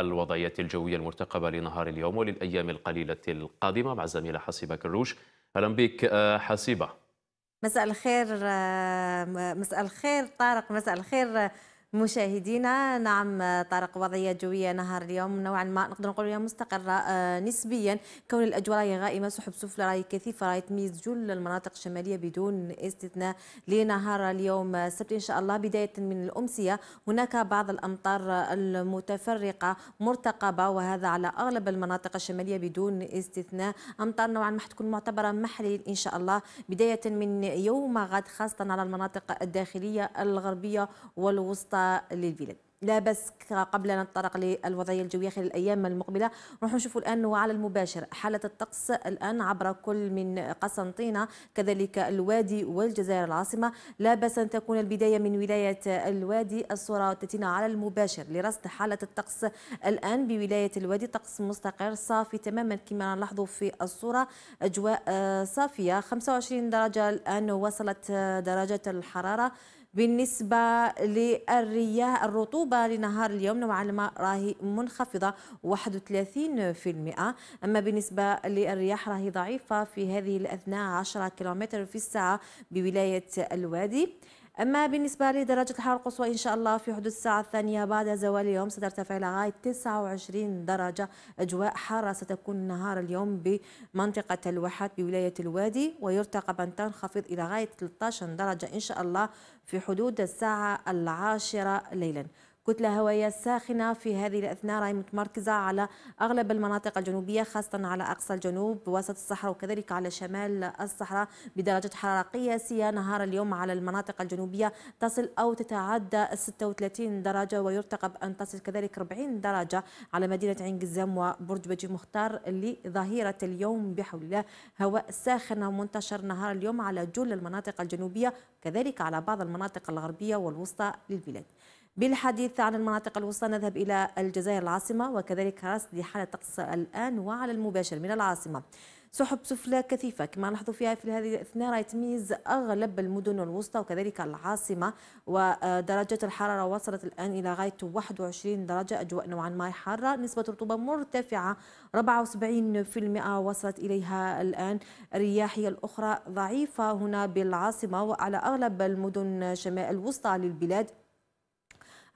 الوضعية الجوية المرتقبة لنهار اليوم وللأيام القليلة القادمة مع الزميلة حسيبة كروش أهلا بك آه، حسيبة مساء الخير آه، مساء الخير طارق مساء الخير آه، مشاهدينا نعم طارق وضعية جوية نهار اليوم نوعا ما نقدر نقول مستقرة آه، نسبيا كون الأجواء راهي غائمة سحب سفلى راهي كثيفة راهي تميز جل المناطق الشمالية بدون استثناء لنهار اليوم السبت إن شاء الله بداية من الأمسية هناك بعض الأمطار المتفرقة مرتقبة وهذا على أغلب المناطق الشمالية بدون استثناء أمطار نوعا ما حتكون معتبرة محليل إن شاء الله بداية من يوم غد خاصة على المناطق الداخلية الغربية والوسطى الوسطى للبلاد لا بس قبل أن نتطرق للوضعية الجوية خلال الأيام المقبلة نروح نشوف الآن وعلى المباشر حالة الطقس الآن عبر كل من قسنطينة كذلك الوادي والجزائر العاصمة لا بس أن تكون البداية من ولاية الوادي الصورة تأتينا على المباشر لرصد حالة الطقس الآن بولاية الوادي طقس مستقر صافي تماما كما نلاحظوا في الصورة أجواء صافية 25 درجة الآن وصلت درجة الحرارة بالنسبة للرياح الرطوبة الرطوبة لنهار اليوم نوعا ما راهي منخفضة 31% أما بالنسبة للرياح راهي ضعيفة في هذه الأثناء 10 كيلومتر في الساعة بولاية الوادي أما بالنسبة لدرجة الحرارة القصوى إن شاء الله في حدود الساعة الثانية بعد زوال اليوم سترتفع إلى غاية 29 درجة أجواء حارة ستكون نهار اليوم بمنطقة الواحات بولاية الوادي ويرتقب أن تنخفض إلى غاية 13 درجة إن شاء الله في حدود الساعة العاشرة ليلاً كتلة هوائية ساخنة في هذه الأثناء راهي متمركزة على أغلب المناطق الجنوبية خاصة على أقصى الجنوب وسط الصحراء وكذلك على شمال الصحراء بدرجة حرارة قياسية نهار اليوم على المناطق الجنوبية تصل أو تتعدى 36 درجة ويرتقب أن تصل كذلك 40 درجة على مدينة عين قزام وبرج بجي مختار لظهيرة اليوم بحول الله هواء ساخن منتشر نهار اليوم على جل المناطق الجنوبية كذلك على بعض المناطق الغربية والوسطى للبلاد بالحديث عن المناطق الوسطى نذهب إلى الجزائر العاصمة وكذلك راس حالة الطقس الآن وعلى المباشر من العاصمة سحب سفلى كثيفة كما نلاحظ فيها في هذه الأثناء تميز أغلب المدن الوسطى وكذلك العاصمة ودرجة الحرارة وصلت الآن إلى غاية 21 درجة أجواء نوعا ما حارة نسبة رطوبة مرتفعة 74% وصلت إليها الآن الرياحية الأخرى ضعيفة هنا بالعاصمة وعلى أغلب المدن شمال الوسطى للبلاد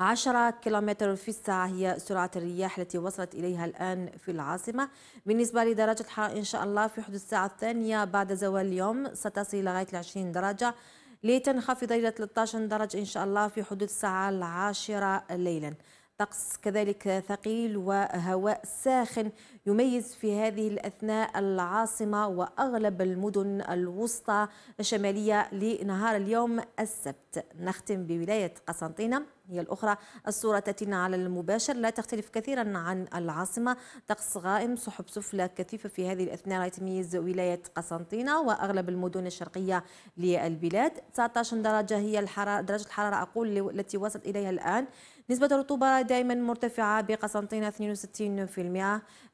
10 كيلومتر في الساعة هي سرعة الرياح التي وصلت إليها الآن في العاصمة بالنسبة لدرجة الحرارة إن شاء الله في حدود الساعة الثانية بعد زوال اليوم ستصل لغاية 20 درجة لتنخفض إلى 13 درجة إن شاء الله في حدود الساعة العاشرة ليلا طقس كذلك ثقيل وهواء ساخن يميز في هذه الأثناء العاصمة وأغلب المدن الوسطى الشمالية لنهار اليوم السبت نختم بولاية قسنطينة هي الأخرى الصورة تأتينا على المباشر لا تختلف كثيرا عن العاصمة طقس غائم سحب سفلى كثيفة في هذه الأثناء لا تميز ولاية قسنطينة وأغلب المدن الشرقية للبلاد 19 درجة هي الحرارة درجة الحرارة أقول التي وصلت إليها الآن نسبة الرطوبة دائما مرتفعة بقسنطينة 62%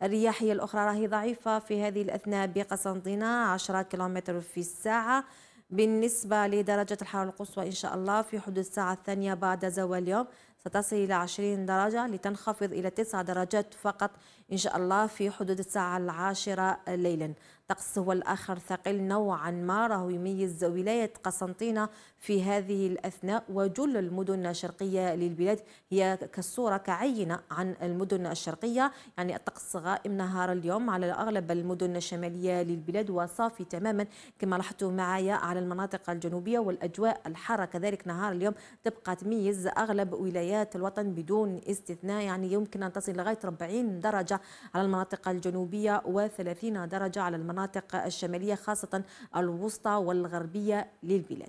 الرياح هي الأخرى راهي ضعيفة في هذه الأثناء بقسنطينة 10 كيلومتر في الساعة بالنسبة لدرجة الحرارة القصوى إن شاء الله في حدود الساعة الثانية بعد زوال اليوم ستصل إلى 20 درجة لتنخفض إلى 9 درجات فقط إن شاء الله في حدود الساعة العاشرة ليلا الطقس هو الآخر ثقيل نوعا ما راه يميز ولاية قسنطينة في هذه الأثناء وجل المدن الشرقية للبلاد هي كالصورة كعينة عن المدن الشرقية يعني الطقس غائم نهار اليوم على أغلب المدن الشمالية للبلاد وصافي تماما كما لاحظتوا معايا على المناطق الجنوبية والأجواء الحارة كذلك نهار اليوم تبقى تميز أغلب ولايات الوطن بدون استثناء يعني يمكن أن تصل لغاية 40 درجة على المناطق الجنوبية و30 درجة على المناطق المناطق الشمالية خاصة الوسطى والغربية للبلاد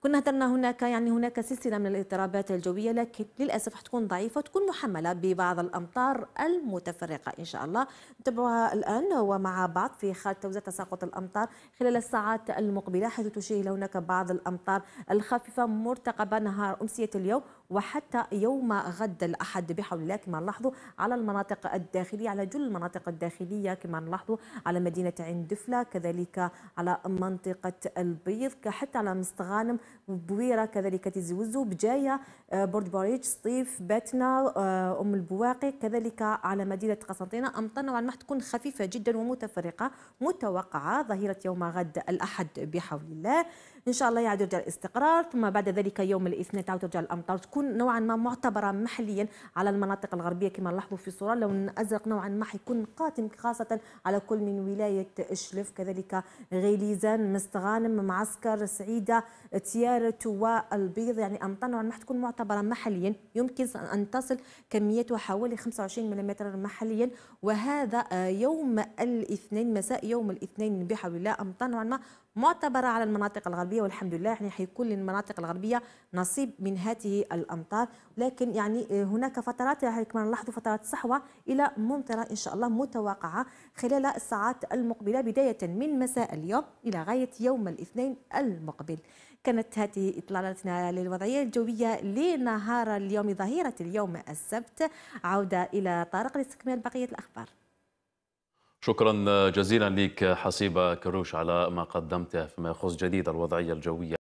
كنا هدرنا هناك يعني هناك سلسلة من الاضطرابات الجوية لكن للأسف حتكون ضعيفة وتكون محملة ببعض الأمطار المتفرقة إن شاء الله نتبعها الآن ومع بعض في حال توزيع تساقط الأمطار خلال الساعات المقبلة حيث تشير هناك بعض الأمطار الخفيفة مرتقبة نهار أمسية اليوم وحتى يوم غد الأحد بحول الله كما نلاحظوا على المناطق الداخلية على جل المناطق الداخلية كما نلاحظوا على مدينة عين دفلة كذلك على منطقة البيض حتى على مستغانم بويرة كذلك تيزوزو بجاية آه، برج بوريج سطيف باتنا آه، أم البواقي كذلك على مدينة قسنطينة امطار نوعا ما تكون خفيفة جدا ومتفرقة متوقعة ظهيرة يوم غد الأحد بحول الله ان شاء الله يعاد يرجع الاستقرار ثم بعد ذلك يوم الاثنين تعود ترجع الامطار تكون نوعا ما معتبره محليا على المناطق الغربيه كما نلاحظوا في الصوره لون ازرق نوعا ما حيكون قاتم خاصه على كل من ولايه شلف كذلك غيليزان مستغانم معسكر سعيده تيارت والبيض يعني امطار نوعا ما حتكون معتبره محليا يمكن ان تصل كميتها حوالي 25 ملم محليا وهذا يوم الاثنين مساء يوم الاثنين بحول الله امطار نوعا ما معتبره على المناطق الغربيه الغربيه والحمد لله يعني حيكون للمناطق الغربيه نصيب من هذه الامطار لكن يعني آه، هناك فترات يعني كما نلاحظ فترات صحوه الى ممطره ان شاء الله متوقعه خلال الساعات المقبله بدايه من مساء اليوم الى غايه يوم الاثنين المقبل كانت هذه اطلالتنا للوضعيه الجويه لنهار اليوم ظهيره اليوم السبت عوده الى طارق لاستكمال بقيه الاخبار شكرا جزيلا لك حسيبة كروش على ما قدمته فيما يخص جديد الوضعية الجوية